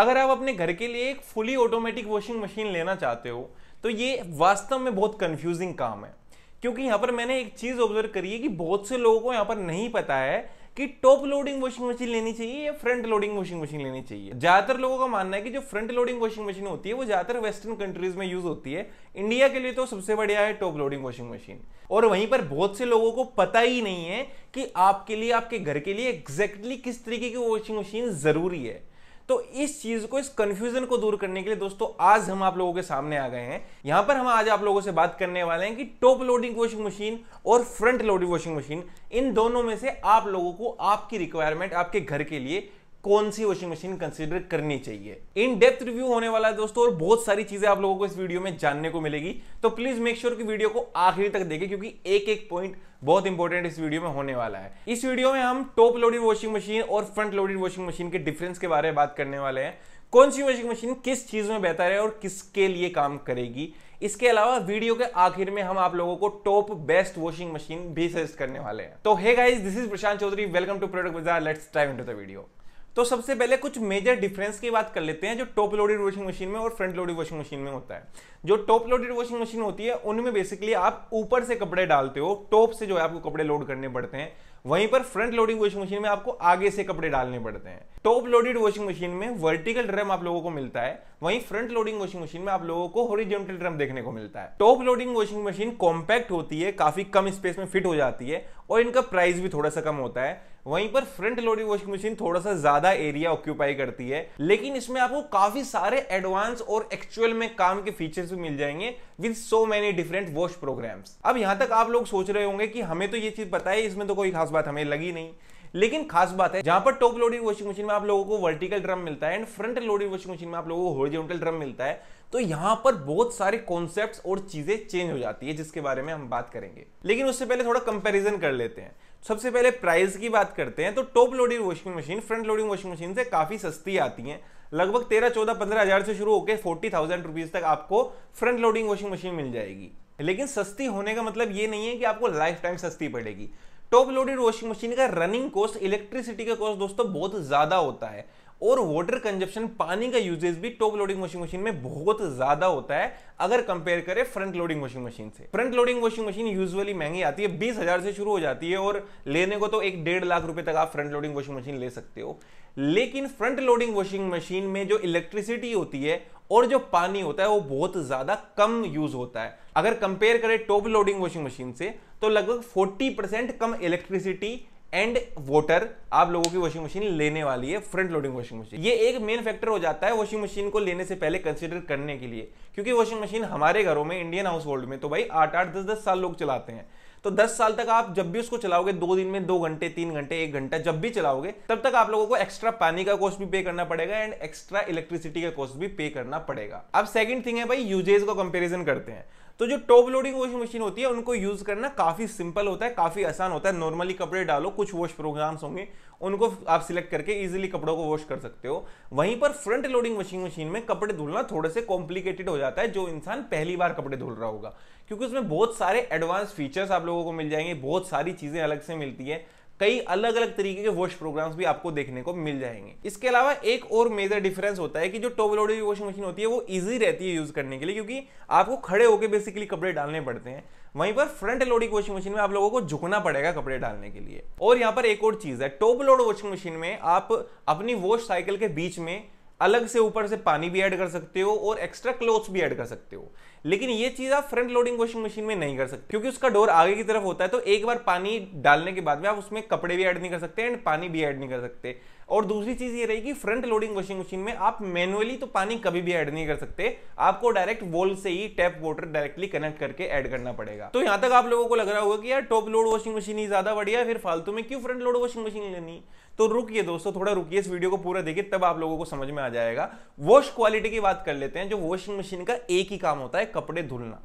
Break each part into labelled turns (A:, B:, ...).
A: अगर आप अपने घर के लिए एक फुली ऑटोमेटिक वॉशिंग मशीन लेना चाहते हो तो ये वास्तव में बहुत कंफ्यूजिंग काम है क्योंकि यहाँ पर मैंने एक चीज़ ऑब्जर्व करी है कि बहुत से लोगों को यहाँ पर नहीं पता है कि टॉप लोडिंग वॉशिंग मशीन लेनी चाहिए या फ्रंट लोडिंग वॉशिंग मशीन लेनी चाहिए ज्यादातर लोगों का मानना है कि जो फ्रंट लोडिंग वॉशिंग मशीन होती है वो ज्यादातर वेस्टर्न कंट्रीज में यूज होती है इंडिया के लिए तो सबसे बढ़िया है टॉप लोडिंग वॉशिंग मशीन और वहीं पर बहुत से लोगों को पता ही नहीं है कि आपके लिए आपके घर के लिए एग्जैक्टली exactly किस तरीके की वॉशिंग मशीन जरूरी है तो इस चीज को इस कंफ्यूजन को दूर करने के लिए दोस्तों आज हम आप लोगों के सामने आ गए हैं यहां पर हम आज आप लोगों से बात करने वाले हैं कि टॉप लोडिंग वॉशिंग मशीन और फ्रंट लोडिंग वॉशिंग मशीन इन दोनों में से आप लोगों को आपकी रिक्वायरमेंट आपके घर के लिए कौन सी वॉशिंग मशीन कंसिडर करनी चाहिए इन डेप्थ रिव्यू होने वाला है दोस्तों और बहुत सारी चीजें आप लोगों को इस वीडियो में जानने को मिलेगी तो प्लीज मेक श्योर की वीडियो को आखिर तक देखें क्योंकि एक एक पॉइंट बहुत इंपॉर्टेंट इस वीडियो में होने वाला है इस वीडियो में हम टॉप लोडेड वॉशिंग मशीन और फ्रंट लोडेड वॉशिंग मशीन के डिफरेंस के बारे में बात करने वाले हैं कौन सी वॉशिंग मशीन किस चीज में बेहतर है और किसके लिए काम करेगी इसके अलावा वीडियो के आखिर में हम आप लोगों को टॉप बेस्ट वॉशिंग मशीन भी सजेस्ट करने वाले हैं तो hey guys this is Prashant Chaudhary welcome to product Bazaar let's dive into the video तो सबसे पहले कुछ मेजर डिफरेंस की बात कर लेते हैं जो टॉप लोडेड वॉशिंग मशीन में और फ्रंट लोडेड वॉशिंग मशीन में होता है जो टॉप लोडेड वॉशिंग मशीन होती है उनमें बेसिकली आप ऊपर से कपड़े डालते हो टॉप से जो है आपको कपड़े लोड करने पड़ते हैं वहीं पर फ्रंट लोडिंग वॉशिंग मशीन में आपको आगे से कपड़े डालने पड़ते हैं टॉप लोडेड वॉशिंग मशीन में वर्टिकल ड्रम आप लोगों को मिलता है वहीं फ्रंट लोडिंग वॉशिंग मशीन में आप लोगों को हॉरिजॉन्टल ड्रम देखने को मिलता है top loading washing machine compact होती है काफी कम स्पेस में फिट हो जाती है और इनका प्राइस भी थोड़ा सा कम होता है वहीं पर फ्रंट लोडिंग वॉशिंग मशीन थोड़ा सा ज्यादा एरिया ऑक्यूपाई करती है लेकिन इसमें आपको काफी सारे एडवांस और एक्चुअल में काम के फीचर्स भी मिल जाएंगे with so many different wash programs अब यहां तक आप लोग सोच रहे होंगे कि हमें तो ये चीज पता है इसमें तो कोई खास बात हमें लगी नहीं लेकिन खास बात है जहां पर टॉप लोडिंग वॉशिंग मशीन में आप लोगों को वर्टिकल ड्रम मिलता है and front loading washing machine में आप लोगों को हॉरिजॉन्टल ड्रम मिलता है तो यहां पर बहुत सारे कॉन्सेप्ट्स और चीजें चेंज हो जाती है जिसके बारे में हम बात करेंगे लेकिन उससे पहले थोड़ा कंपैरिजन कर लेते हैं सबसे पहले प्राइस की बात करते हैं तो top loading washing machine front loading washing machine से काफ़ी सस्ती आती हैं लगभग तेरह चौदह पंद्रह हज़ार से शुरू होकर फोर्टी थाउजेंड रुपीज़ तक आपको फ्रंट लोडिंग वॉशिंग मशीन मिल जाएगी लेकिन सस्ती होने का मतलब ये नहीं है कि आपको लाइफ टाइम सस्ती पड़ेगी टॉप लोडेड वॉशिंग मशीन का रनिंग कॉस्ट इलेक्ट्रिसिटी का कॉस्ट दोस्तों बहुत ज़्यादा होता है और वाटर कंजप्शन पानी का यूजेज भी टॉप लोडिंग वॉशिंग मशीन में बहुत ज्यादा होता है अगर कंपेयर करें फ्रंट लोडिंग वॉशिंग मशीन से front loading washing machine usually महंगी आती है बीस हजार से शुरू हो जाती है और लेने को तो एक डेढ़ लाख रुपए तक आप फ्रंट लोडिंग वॉशिंग मशीन ले सकते हो लेकिन फ्रंट लोडिंग वॉशिंग मशीन में जो इलेक्ट्रिसिटी होती है और जो पानी होता है वो बहुत ज्यादा कम यूज होता है अगर कंपेयर करें टॉप लोडिंग वॉशिंग मशीन से तो लगभग 40 परसेंट कम इलेक्ट्रिसिटी एंड वोटर आप लोगों की वॉशिंग मशीन लेने वाली है फ्रंट लोडिंग वॉशिंग मशीन ये एक मेन फैक्टर हो जाता है वॉशिंग मशीन को लेने से पहले कंसिडर करने के लिए क्योंकि वॉशिंग मशीन हमारे घरों में इंडियन हाउस होल्ड में तो भाई आठ आठ दस दस साल लोग चलाते हैं तो 10 साल तक आप जब भी उसको चलाओगे दो दिन में दो घंटे तीन घंटे एक घंटा जब भी चलाओगे तब तक आप लोगों को एक्स्ट्रा पानी का कॉस्ट भी पे करना पड़ेगा एंड एक्स्ट्रा इलेक्ट्रिसिटी का कॉस्ट भी पे करना पड़ेगा अब सेकंड थिंग है भाई यूजेज का कंपेरिजन करते हैं तो जो टॉप लोडिंग वॉशिंग मशीन होती है उनको यूज करना काफी सिंपल होता है काफी आसान होता है नॉर्मली कपड़े डालो कुछ वॉश प्रोग्राम्स होंगे उनको आप सिलेक्ट करके इजिली कपड़ों को वॉश कर सकते हो वहीं पर फ्रंट लोडिंग वॉशिंग मशीन में कपड़े धुलना थोड़े से कॉम्प्लिकेटेड हो जाता है जो इंसान पहली बार कपड़े धुल रहा होगा क्योंकि उसमें बहुत सारे एडवांस फीचर्स आप लोगों को मिल जाएंगे बहुत सारी चीजें अलग से मिलती है कई अलग अलग तरीके के वॉश प्रोग्राम्स भी आपको देखने को मिल जाएंगे इसके अलावा एक और मेजर डिफरेंस होता है कि जो टॉप की वॉशिंग मशीन होती है वो ईजी रहती है यूज करने के लिए क्योंकि आपको खड़े होकर बेसिकली कपड़े डालने पड़ते हैं वहीं पर फ्रंट लोडिंग वॉशिंग मशीन में आप लोगों को झुकना पड़ेगा कपड़े डालने के लिए और यहाँ पर एक और चीज है टॉप लोड वॉशिंग मशीन में आप अपनी वॉश साइकिल के बीच में अलग से ऊपर से पानी भी ऐड कर सकते हो और एक्स्ट्रा क्लोथ्स भी ऐड कर सकते हो लेकिन ये चीज आप फ्रंट लोडिंग वॉशिंग मशीन में नहीं कर सकते क्योंकि उसका डोर आगे की तरफ होता है तो एक बार पानी डालने के बाद में आप उसमें कपड़े भी ऐड नहीं कर सकते एंड पानी भी ऐड नहीं कर सकते और दूसरी चीज ये रही कि फ्रंट लोडिंग वॉशिंग मशीन में आप मैनुअली तो पानी कभी भी ऐड नहीं कर सकते आपको डायरेक्ट वोल से ही टैप वाटर डायरेक्टली कनेक्ट करके ऐड करना पड़ेगा तो यहां तक आप लोगों को लग रहा होगा कि यार टॉप लोड वॉशिंग मशीन ही ज्यादा बढ़िया फिर फालतू में क्यों फ्रंट लोड वॉशिंग मशीन लेनी तो रुकिए दोस्तों थोड़ा रुकिए इस वीडियो को पूरा देखिए तब आप लोगों को समझ में आ जाएगा वॉश क्वालिटी की बात कर लेते हैं जो वॉशिंग मशीन का एक ही काम होता है कपड़े धुलना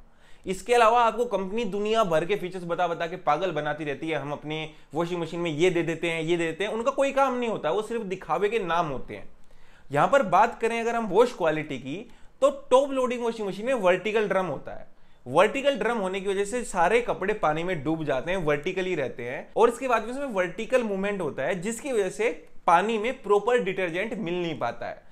A: इसके अलावा आपको कंपनी दुनिया भर के फीचर्स बता बता के पागल बनाती रहती है हम अपने वॉशिंग मशीन में ये दे देते हैं ये दे देते हैं उनका कोई काम नहीं होता वो सिर्फ दिखावे के नाम होते हैं यहां पर बात करें अगर हम वॉश क्वालिटी की तो टॉप लोडिंग वॉशिंग मशीन में वर्टिकल ड्रम होता है वर्टिकल ड्रम होने की वजह से सारे कपड़े पानी में डूब जाते हैं वर्टिकली रहते हैं और इसके बाद में वर्टिकल मूवमेंट होता है जिसकी वजह से पानी में प्रॉपर डिटर्जेंट मिल नहीं पाता है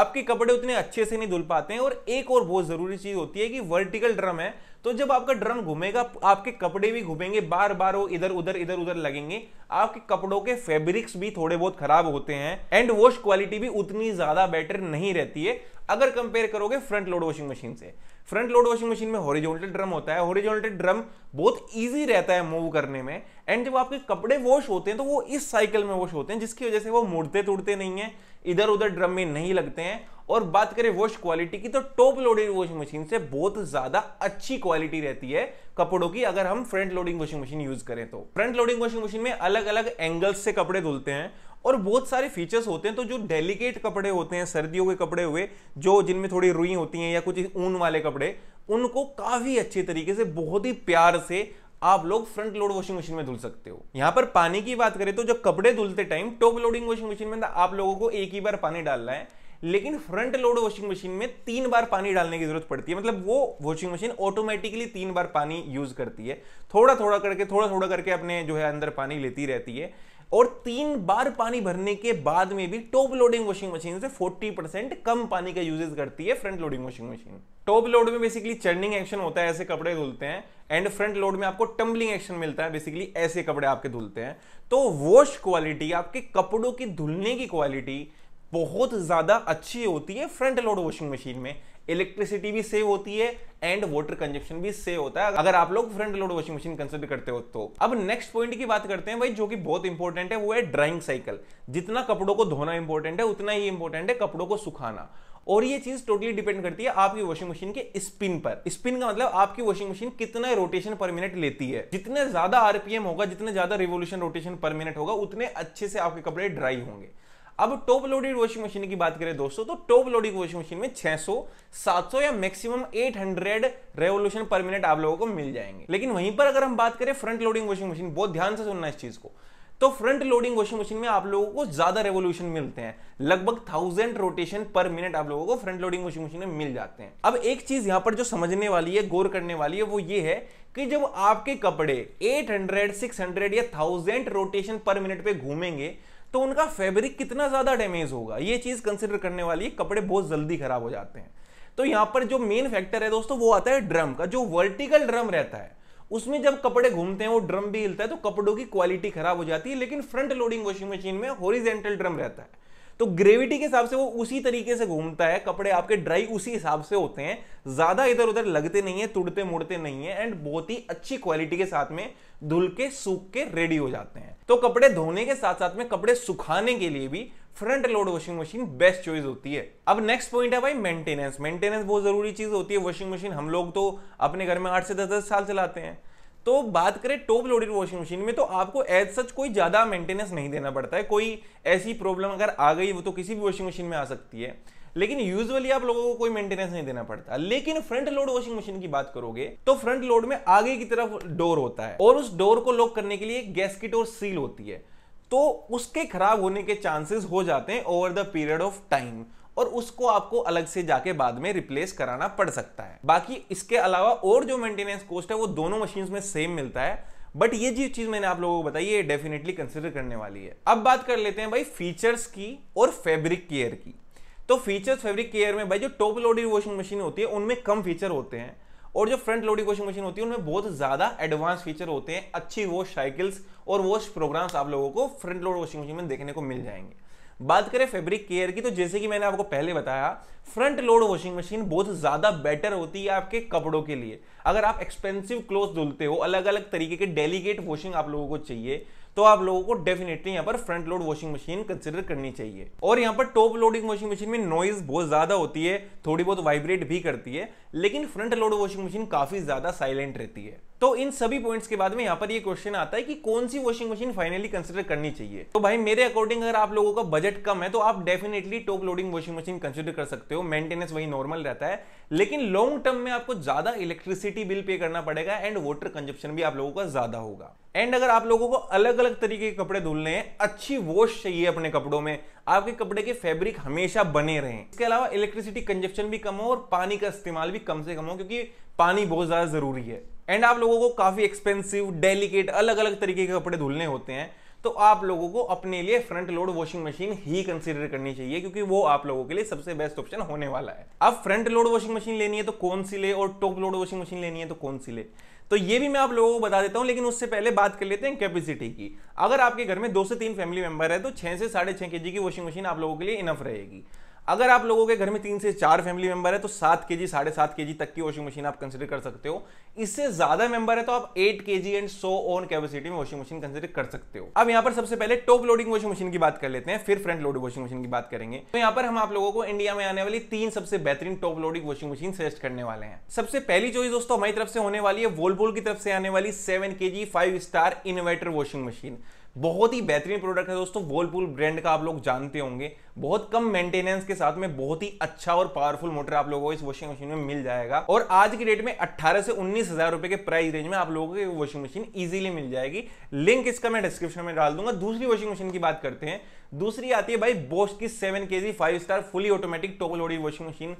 A: आपके कपड़े उतने अच्छे से नहीं धुल पाते हैं और एक और बहुत जरूरी चीज होती है कि वर्टिकल ड्रम है तो जब आपका ड्रम घूमेगा आपके कपड़े भी घूमेंगे बार बार वो इधर उधर इधर उधर लगेंगे आपके कपड़ों के फैब्रिक्स भी थोड़े बहुत खराब होते हैं एंड वॉश क्वालिटी भी उतनी ज्यादा बेटर नहीं रहती है अगर कंपेयर करोगे फ्रंट लोड वॉशिंग मशीन से फ्रंट लोड वॉशिंग मशीन में हॉरिजॉन्टल ड्रम होता है हॉरिजॉन्टल ड्रम बहुत इजी रहता है मूव करने में एंड जब आपके कपड़े वॉश होते हैं तो वो इस साइकिल में वॉश होते हैं जिसकी वजह से वो मुड़ते तोड़ते नहीं है इधर उधर ड्रम में नहीं लगते हैं और बात करें वॉश क्वालिटी की तो टॉप लोडिंग वॉशिंग मशीन से बहुत ज्यादा अच्छी क्वालिटी रहती है कपड़ों की अगर हम front loading washing machine use करें तो फ्रंट लोडिंग वॉशिंग मशीन में अलग अलग एंगल्स से कपड़े धुलते हैं और बहुत सारे फीचर्स होते हैं तो जो डेलिकेट कपड़े होते हैं सर्दियों के कपड़े हुए जो जिनमें थोड़ी रुई होती हैं या कुछ ऊन वाले कपड़े उनको काफ़ी अच्छे तरीके से बहुत ही प्यार से आप लोग फ्रंट लोड वॉशिंग मशीन में धुल सकते हो यहां पर पानी की बात करें तो जब कपड़े धुलते time top loading washing machine में तो आप लोगों को एक ही बार पानी डालना है लेकिन फ्रंट लोड वॉशिंग मशीन में तीन बार पानी डालने की जरूरत पड़ती है मतलब वो वॉशिंग मशीन ऑटोमेटिकली तीन बार पानी यूज करती है थोड़ा थोड़ा करके थोड़ा थोड़ा करके अपने जो है अंदर पानी लेती रहती है और तीन बार पानी भरने के बाद में भी टॉप लोडिंग वॉशिंग मशीन से 40 परसेंट कम पानी का यूजेज करती है front loading washing machine top load में बेसिकली चर्निंग एक्शन होता है ऐसे कपड़े धुलते हैं एंड फ्रंट लोड में आपको टम्बलिंग एक्शन मिलता है बेसिकली ऐसे कपड़े आपके धुलते हैं तो वॉश क्वालिटी आपके कपड़ों की धुलने की क्वालिटी बहुत ज़्यादा अच्छी होती है फ्रंट लोड वॉशिंग मशीन में इलेक्ट्रिसिटी भी सेव होती है एंड वाटर कंजप्शन भी सेव होता है अगर आप लोग front load washing machine consider करते हो तो अब नेक्स्ट पॉइंट की बात करते हैं भाई जो कि बहुत इंपॉर्टेंट है वो है ड्राइंग साइकिल जितना कपड़ों को धोना इंपॉर्टेंट है उतना ही इंपॉर्टेंट है कपड़ों को सुखाना और ये चीज टोटली डिपेंड करती है आपकी वॉशिंग मशीन के स्पिन पर स्पिन का मतलब आपकी वॉशिंग मशीन कितना रोटेशन पर मिनट लेती है जितने ज्यादा आरपीएम होगा जितने ज्यादा रिवोल्यूशन रोटेशन पर मिनट होगा उतने अच्छे से आपके कपड़े ड्राई होंगे अब टॉप लोडेड वॉशिंग मशीन की बात करें दोस्तों तो टॉप लोडेड वॉशिंग मशीन में 600, 700 या मैक्सिमम 800 रेवोल्यूशन पर मिनट आप लोगों को मिल जाएंगे लेकिन वहीं पर अगर हम बात करें फ्रंट लोडिंग वॉशिंग मशीन बहुत ध्यान से सुनना इस चीज को तो फ्रंट लोडिंग वॉशिंग मशीन में आप लोगों को ज्यादा रेवोल्यूशन मिलते हैं लगभग थाउजेंड रोटेशन पर मिनट आप लोगों को फ्रंट लोडिंग वॉशिंग मशीन में मिल जाते हैं अब एक चीज यहां पर जो समझने वाली है गौर करने वाली है वो ये है कि जब आपके कपड़े 800, 600 या 1000 रोटेशन पर मिनट पे घूमेंगे तो उनका फैब्रिक कितना ज़्यादा डैमेज होगा ये चीज़ कंसिडर करने वाली है कपड़े बहुत जल्दी खराब हो जाते हैं तो यहां पर जो मेन फैक्टर है दोस्तों वो आता है ड्रम का जो वर्टिकल ड्रम रहता है उसमें जब कपड़े घूमते हैं वो ड्रम भी हिलता है तो कपड़ों की क्वालिटी खराब हो जाती है लेकिन फ्रंट लोडिंग वॉशिंग मशीन में होरिजेंटल ड्रम रहता है तो ग्रेविटी के हिसाब से वो उसी तरीके से घूमता है कपड़े आपके ड्राई उसी हिसाब से होते हैं ज्यादा इधर उधर लगते नहीं है तुड़ते मुड़ते नहीं है एंड बहुत ही अच्छी क्वालिटी के साथ में धुल के सूख के रेडी हो जाते हैं तो कपड़े धोने के साथ साथ में कपड़े सुखाने के लिए भी front load washing machine best choice होती है अब नेक्स्ट पॉइंट है भाई मेंटेनेंस मेंटेनेंस बहुत जरूरी चीज होती है वॉशिंग मशीन हम लोग तो अपने घर में आठ से दस दस साल चलाते हैं तो बात करें टॉप लोडेड वॉशिंग मशीन में तो आपको एज सच कोई ज़्यादा मेंटेनेंस नहीं देना पड़ता है कोई ऐसी प्रॉब्लम अगर आ गई वो तो किसी भी वॉशिंग मशीन में आ सकती है लेकिन यूजुअली आप लोगों को कोई मेंटेनेंस नहीं देना पड़ता लेकिन फ्रंट लोड वॉशिंग मशीन की बात करोगे तो फ्रंट लोड में आगे की तरफ डोर होता है और उस डोर को लॉक करने के लिए गैसकिट और सील होती है तो उसके खराब होने के चांसेस हो जाते हैं over the period of time और उसको आपको अलग से जाके बाद में रिप्लेस कराना पड़ सकता है बाकी इसके अलावा और जो मेंटेनेंस कॉस्ट है वो दोनों मशीन में सेम मिलता है बट ये जो चीज मैंने आप लोगों को बताई ये डेफिनेटली कंसिडर करने वाली है अब बात कर लेते हैं भाई फीचर्स की और फेब्रिक केयर की तो फीचर्स फेब्रिक केयर में भाई जो टॉप लोडिंग वॉशिंग मशीन होती है उनमें कम फीचर होते हैं और जो फ्रंट लोडिंग वॉशिंग मशीन होती है उनमें बहुत ज़्यादा एडवांस फीचर होते हैं अच्छी वॉश साइकिल्स और वॉश प्रोग्राम्स आप लोगों को फ्रंट लोड वॉशिंग मशीन में देखने को मिल जाएंगे बात करें फैब्रिक केयर की तो जैसे कि मैंने आपको पहले बताया फ्रंट लोड वॉशिंग मशीन बहुत ज़्यादा बेटर होती है आपके कपड़ों के लिए अगर आप एक्सपेंसिव क्लोथ धुलते हो अलग अलग तरीके के डेलीकेट वॉशिंग आप लोगों को चाहिए तो आप लोगों को डेफिनेटली यहाँ पर front load washing machine consider करनी चाहिए और यहाँ पर टॉप लोडिंग वॉशिंग मशीन में नॉइज बहुत ज्यादा होती है थोड़ी बहुत वाइब्रेट भी करती है लेकिन फ्रंट लोड वॉशिंग मशीन काफी ज्यादा साइलेंट रहती है तो इन सभी पॉइंट्स के बाद में यहाँ पर ये क्वेश्चन आता है कि कौन सी वॉशिंग मशीन फाइनली कंसिडर करनी चाहिए तो भाई मेरे अकॉर्डिंग अगर आप लोगों का बजट कम है तो आप definitely top loading washing machine consider कर सकते हो मेंटेनेंस वही नॉर्मल रहता है लेकिन लॉन्ग टर्म में आपको ज्यादा इलेक्ट्रिसिटी बिल पे करना पड़ेगा एंड वाटर कंजप्शन भी आप लोगों का ज्यादा होगा एंड अगर आप लोगों को अलग अलग तरीके के कपड़े धुलने हैं अच्छी वॉश चाहिए अपने कपड़ों में आपके कपड़े के फैब्रिक हमेशा बने रहें इसके अलावा इलेक्ट्रिसिटी कंजप्शन भी कम हो और पानी का इस्तेमाल भी कम से कम हो क्योंकि पानी बहुत ज़्यादा ज़रूरी है एंड आप लोगों को काफ़ी एक्सपेंसिव डेलिकेट अलग अलग तरीके के कपड़े धुलने होते हैं तो आप लोगों को अपने लिए फ्रंट लोड वॉशिंग मशीन ही कंसीडर करनी चाहिए क्योंकि वो आप लोगों के लिए सबसे बेस्ट ऑप्शन होने वाला है अब फ्रंट लोड वॉशिंग मशीन लेनी है तो कौन सी ले और टॉप लोड वॉशिंग मशीन लेनी है तो कौन सी ले तो ये भी मैं आप लोगों को बता देता हूं लेकिन उससे पहले बात कर लेते हैं कैपेसिटी की अगर आपके घर में दो से तीन फैमिली मेंबर है तो छह से साढ़े छह के की वॉशिंग मशीन आप लोगों के लिए इनफ रहेगी अगर आप लोगों के घर में तीन से चार फैमिली मेंबर है तो सात के जी साढ़े सात के जी तक की वॉशिंग मशीन आप कंसिडर कर सकते हो इससे ज्यादा मेंबर है तो आप eight K G and so on capacity में वॉशिंग मशीन कंसिडर कर सकते हो अब यहाँ पर सबसे पहले टॉप लोडिंग वॉशिंग मशीन की बात कर लेते हैं फिर फ्रंट लोडिंग वॉशिंग मशीन की बात करेंगे तो यहाँ पर हम आप लोगों को इंडिया में आने वाली तीन सबसे बेहतरीन top loading washing machine suggest करने वाले हैं सबसे पहली चॉइस दोस्तों हमारी तरफ से होने वाली है वोलबोल की तरफ से आने वाली seven K G five star inverter washing machine बहुत ही बेहतरीन प्रोडक्ट है दोस्तों वोलपूल ब्रांड का आप लोग जानते होंगे बहुत कम मेंटेनेंस के साथ में बहुत ही अच्छा और पावरफुल मोटर आप लोगों को इस वॉशिंग मशीन में मिल जाएगा और आज की डेट में 18 से उन्नीस हजार रुपए के प्राइस रेंज में आप लोगों को वॉशिंग मशीन इजीली मिल जाएगी लिंक इसका मैं डिस्क्रिप्शन में डाल दूंगा दूसरी वॉशिंग मशीन की बात करते हैं दूसरी आती है भाई बोस्ट की seven K five star fully automatic top loading washing machine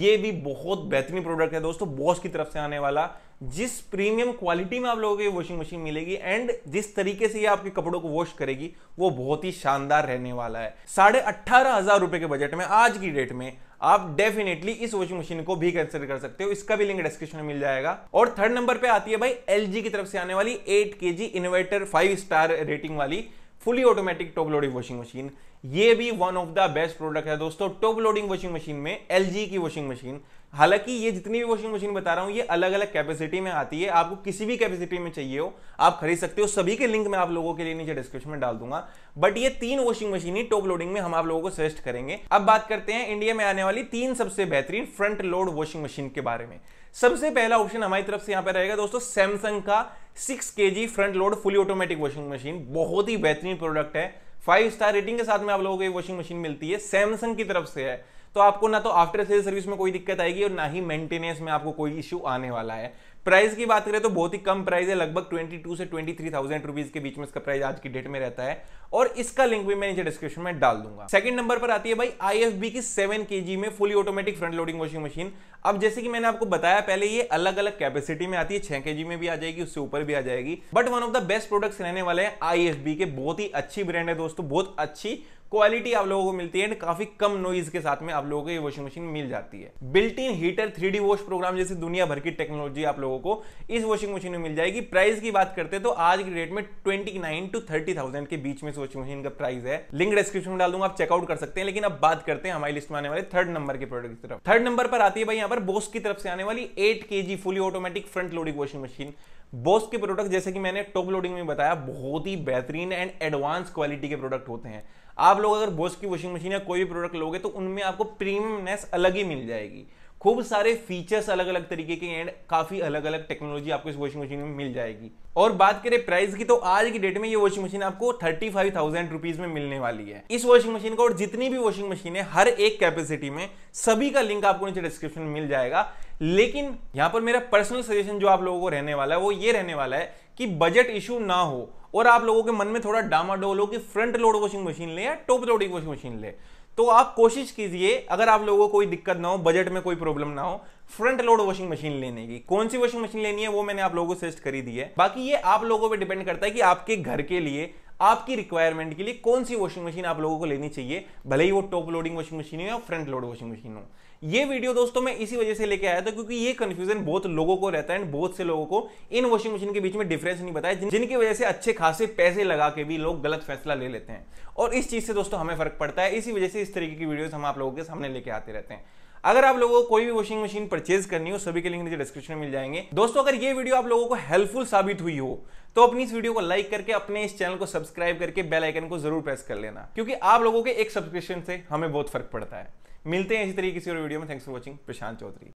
A: ये भी बहुत बेहतरीन प्रोडक्ट है दोस्तों बॉस की तरफ से आने वाला जिस प्रीमियम क्वालिटी में आप लोगों को वॉशिंग मशीन मिलेगी एंड जिस तरीके से ये आपके कपड़ों को वॉश करेगी वो बहुत ही शानदार रहने वाला है साढ़े अट्ठारह हजार रुपए के बजट में आज की डेट में आप डेफिनेटली इस वॉशिंग मशीन को भी कंसिडर कर सकते हो इसका भी लिंक डिस्क्रिप्शन में मिल जाएगा और थर्ड नंबर पे आती है भाई एल की तरफ से आने वाली eight K G inverter five star rating वाली fully automatic top loading washing machine ये भी one of the best product है दोस्तों टॉप लोडिंग वॉशिंग मशीन में एल की वॉशिंग मशीन हालांकि ये जितनी भी वॉशिंग मशीन बता रहा हूं ये अलग अलग कैपेसिटी में आती है आपको किसी भी कैपेसिटी में चाहिए हो आप खरीद सकते हो सभी के लिंक मैं आप लोगों के लिए नीचे डिस्क्रिप्शन में डाल दूंगा बट ये तीन वॉशिंग मशीन ही टॉप लोडिंग में हम आप लोगों को सजेस्ट करेंगे अब बात करते हैं इंडिया में आने वाली तीन सबसे बेहतरीन फ्रंट लोड वॉशिंग मशीन के बारे में सबसे पहला ऑप्शन हमारी तरफ से यहां पर रहेगा दोस्तों सैमसंग का six K front load fully automatic washing machine बहुत ही बेहतरीन प्रोडक्ट है फाइव स्टार रेटिंग के साथ में आप लोगों को ये वॉशिंग मशीन मिलती है सैमसंग की तरफ से है तो आपको ना तो आफ्टर सेल सर्विस में कोई दिक्कत आएगी और ना ही मेंटेनेंस में आपको कोई इश्यू आने वाला है प्राइस की बात करें तो बहुत ही कम प्राइस है लगभग 22 से 23,000 रुपीस के बीच में इसका प्राइस आज की डेट में रहता है और इसका लिंक भी मैं नीचे डिस्क्रिप्शन में डाल दूंगा सेकंड नंबर पर आती है भाई आईएफबी की 7 केजी में fully automatic front loading washing machine अब जैसे कि मैंने आपको बताया पहले ये अलग अलग कैपेसिटी में आती है छह के में भी आ जाएगी उससे ऊपर भी आ जाएगी but one of the best products रहने वाले हैं आई के बहुत ही अच्छी ब्रांड है दोस्तों बहुत अच्छी क्वालिटी आप लोगों को मिलती है एंड काफी कम नॉइज के साथ में आप लोगों को ये वॉशिंग मशीन मिल जाती है built in heater three wash program जैसी दुनिया भर की टेक्नोलॉजी आप लोगों को इस वॉशिंग मशीन में मिल जाएगी प्राइस की बात करते हैं तो आज की डेट में twenty nine to thirty thousand के बीच में इस वॉशिंग मशीन का प्राइस है लिंक डिस्क्रिप्शन में डाल दूंगा आप चेकआउट कर सकते हैं लेकिन अब बात करते हैं हमारी लिस्ट में आने वाले थर्ड नंबर के प्रोडक्ट की तरफ थर्ड नंबर पर आती है भाई यहाँ पर बोस की तरफ से आने वाली eight K fully automatic front loading washing machine Bosch के प्रोडक्ट जैसे कि मैंने टॉप लोडिंग में बताया बहुत ही बेहतरीन एंड एडवांस क्वालिटी के प्रोडक्ट होते हैं आप लोग अगर बोस की वॉशिंग मशीन या कोई भी प्रोडक्ट लोगे तो उनमें आपको प्रीमियमनेस अलग ही मिल जाएगी खूब सारे फीचर्स अलग अलग तरीके के एंड काफी अलग अलग टेक्नोलॉजी आपको इस वॉशिंग मशीन में मिल जाएगी और बात करें प्राइस की तो आज की डेट में ये वॉशिंग मशीन आपको थर्टी फाइव थाउजेंड रुपीज में मिलने वाली है इस वॉशिंग मशीन का और जितनी भी वॉशिंग मशीन है हर एक कैपेसिटी में सभी का लिंक आपको नीचे डिस्क्रिप्शन में मिल जाएगा लेकिन यहां पर मेरा पर्सनल सजेशन जो आप लोगों को रहने वाला है वो ये रहने वाला है कि बजट इशू ना हो और आप लोगों के मन में थोड़ा डामाडोल हो कि फ्रंट लोड वॉशिंग मशीन ले या टॉप लोडिंग वॉशिंग मशीन ले तो आप कोशिश कीजिए अगर आप लोगों को कोई दिक्कत ना हो बजट में कोई प्रॉब्लम ना हो फ्रंट लोड वॉशिंग मशीन लेने की कौन सी वॉशिंग मशीन लेनी है वो मैंने आप लोगों को सजेस्ट करी दी है बाकी ये आप लोगों पे डिपेंड करता है कि आपके घर के लिए आपकी रिक्वायरमेंट के लिए कौन सी वॉशिंग मशीन आप लोगों को लेनी चाहिए भले ही वो टॉप लोडिंग वॉशिंग मशीन हो या फ्रंट लोड वॉशिंग मशीन हो ये वीडियो दोस्तों मैं इसी वजह से लेके आया था क्योंकि ये कंफ्यूजन बहुत लोगों को रहता है बहुत से लोगों को इन वॉशिंग मशीन के बीच में डिफरेंस नहीं बताया जिन, जिनकी वजह से अच्छे खासे पैसे लगा के भी लोग गलत फैसला ले लेते हैं और इस चीज से दोस्तों हमें फर्क पड़ता है इसी वजह से इस तरीके की वीडियो हम आप लोगों के सामने लेके आते रहते हैं अगर आप लोगों को कोई भी वॉशिंग मशीन परचेज करनी हो सभी के लिंक नीचे डिस्क्रिप्शन में मिल जाएंगे दोस्तों अगर ये वीडियो आप लोगों को हेल्पफुल साबित हुई हो तो अपनी इस वीडियो को लाइक करके अपने इस चैनल को सब्सक्राइब करके बेल आइकन को जरूर प्रेस कर लेना क्योंकि आप लोगों के एक सब्सक्रिप्शन से हमें बहुत फर्क पड़ता है मिलते हैं इसी तरीके से और वीडियो में thanks for watching Prashant Chaudhary